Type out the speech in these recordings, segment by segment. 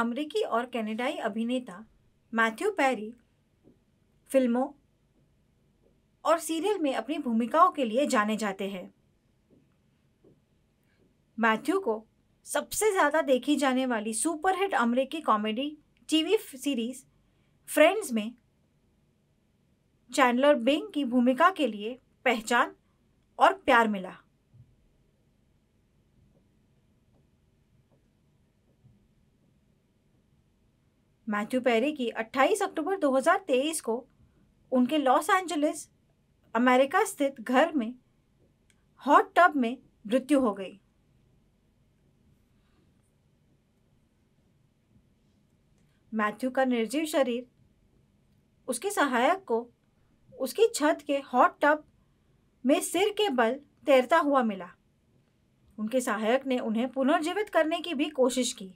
अमरीकी और कैनेडाई अभिनेता मैथ्यू पैरी फिल्मों और सीरियल में अपनी भूमिकाओं के लिए जाने जाते हैं मैथ्यू को सबसे ज़्यादा देखी जाने वाली सुपरहिट अमरीकी कॉमेडी टीवी सीरीज फ्रेंड्स में चैंडलर बिंग की भूमिका के लिए पहचान और प्यार मिला मैथ्यू पेरी की 28 अक्टूबर 2023 को उनके लॉस एंजलिस अमेरिका स्थित घर में हॉट टब में मृत्यु हो गई मैथ्यू का निर्जीव शरीर उसके सहायक को उसकी छत के हॉट टब में सिर के बल तैरता हुआ मिला उनके सहायक ने उन्हें पुनर्जीवित करने की भी कोशिश की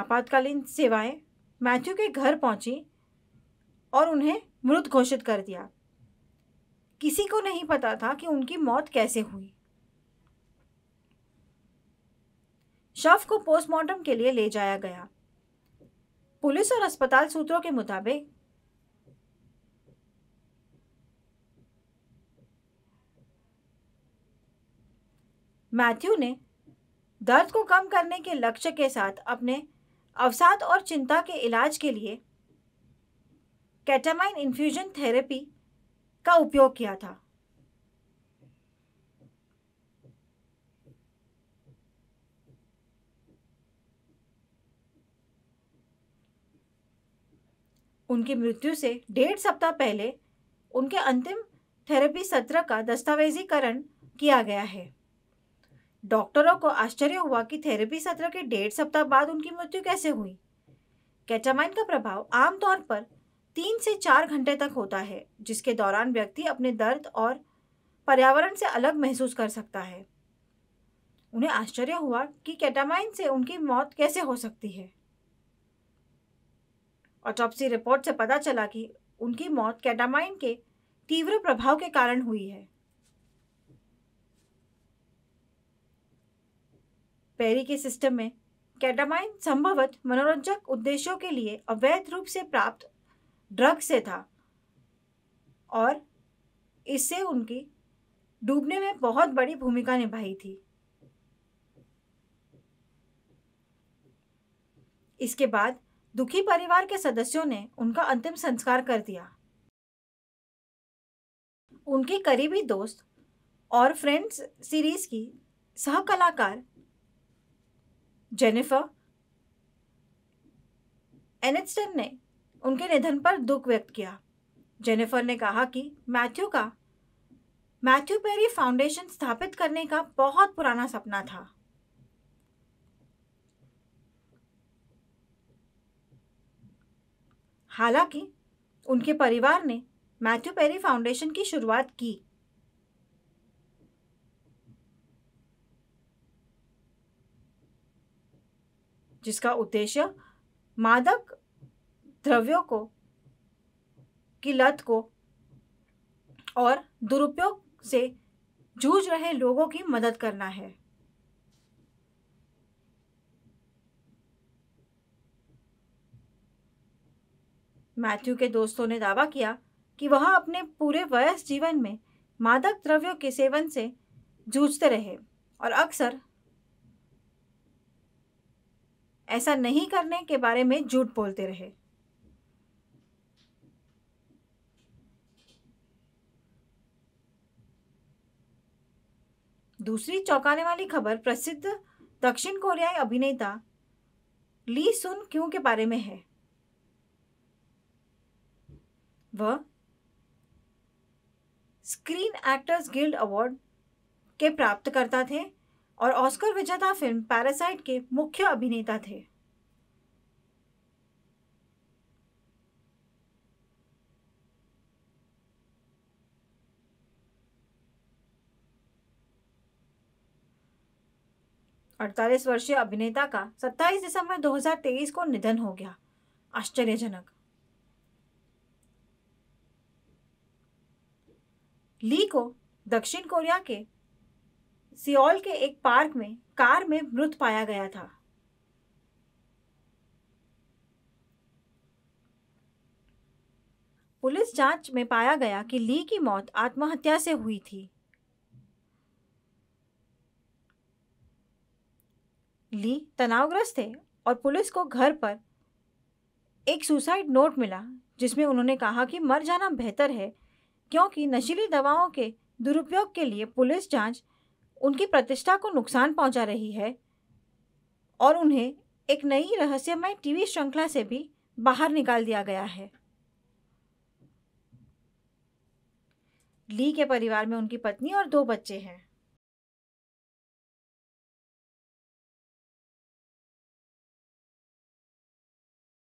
आपातकालीन सेवाएं मैथ्यू के घर पहुंची और उन्हें मृत घोषित कर दिया किसी को नहीं पता था कि उनकी मौत कैसे हुई शव को पोस्टमार्टम के लिए ले जाया गया पुलिस और अस्पताल सूत्रों के मुताबिक मैथ्यू ने दर्द को कम करने के लक्ष्य के साथ अपने अवसाद और चिंता के इलाज के लिए कैटामाइन इन्फ्यूजन थेरेपी का उपयोग किया था उनकी मृत्यु से डेढ़ सप्ताह पहले उनके अंतिम थेरेपी सत्र का दस्तावेजीकरण किया गया है डॉक्टरों को आश्चर्य हुआ कि थेरेपी सत्र के डेढ़ सप्ताह बाद उनकी मृत्यु कैसे हुई कैटामाइन का प्रभाव आमतौर पर तीन से चार घंटे तक होता है जिसके दौरान व्यक्ति अपने दर्द और पर्यावरण से अलग महसूस कर सकता है उन्हें आश्चर्य हुआ कि कैटामाइन से उनकी मौत कैसे हो सकती है ऑटोप्सी रिपोर्ट से पता चला कि उनकी मौत कैटामाइन के तीव्र प्रभाव के कारण हुई है पेरी के सिस्टम में कैटामाइन संभवत मनोरंजक उद्देश्यों के लिए अवैध रूप से प्राप्त ड्रग से था और इससे उनकी डूबने में बहुत बड़ी भूमिका निभाई थी इसके बाद दुखी परिवार के सदस्यों ने उनका अंतिम संस्कार कर दिया उनके करीबी दोस्त और फ्रेंड्स सीरीज की सहकलाकार जेनिफर एनिस्टन ने उनके निधन पर दुख व्यक्त किया जेनिफर ने कहा कि मैथ्यू का मैथ्यू पेरी फाउंडेशन स्थापित करने का बहुत पुराना सपना था हालांकि उनके परिवार ने मैथ्यू पेरी फाउंडेशन की शुरुआत की जिसका उद्देश्य मादक द्रव्यों को की लत को और दुरुपयोग से जूझ रहे लोगों की मदद करना है मैथ्यू के दोस्तों ने दावा किया कि वह अपने पूरे वयस्क जीवन में मादक द्रव्यों के सेवन से जूझते रहे और अक्सर ऐसा नहीं करने के बारे में झूठ बोलते रहे दूसरी चौंकाने वाली खबर प्रसिद्ध दक्षिण कोरियाई अभिनेता ली सुन क्यों के बारे में है वह स्क्रीन एक्टर्स गिल्ड अवार्ड के प्राप्तकर्ता थे और ऑस्कर विजेता फिल्म पैरासाइट के मुख्य अभिनेता थे अड़तालीस वर्षीय अभिनेता का 27 दिसंबर 2023 को निधन हो गया आश्चर्यजनक ली को दक्षिण कोरिया के सियोल के एक पार्क में कार में मृत पाया गया था पुलिस जांच में पाया गया कि ली की मौत आत्महत्या से हुई थी ली तनावग्रस्त थे और पुलिस को घर पर एक सुसाइड नोट मिला जिसमें उन्होंने कहा कि मर जाना बेहतर है क्योंकि नशीली दवाओं के दुरुपयोग के लिए पुलिस जांच उनकी प्रतिष्ठा को नुकसान पहुंचा रही है और उन्हें एक नई रहस्यमय टीवी श्रृंखला से भी बाहर निकाल दिया गया है ली के परिवार में उनकी पत्नी और दो बच्चे हैं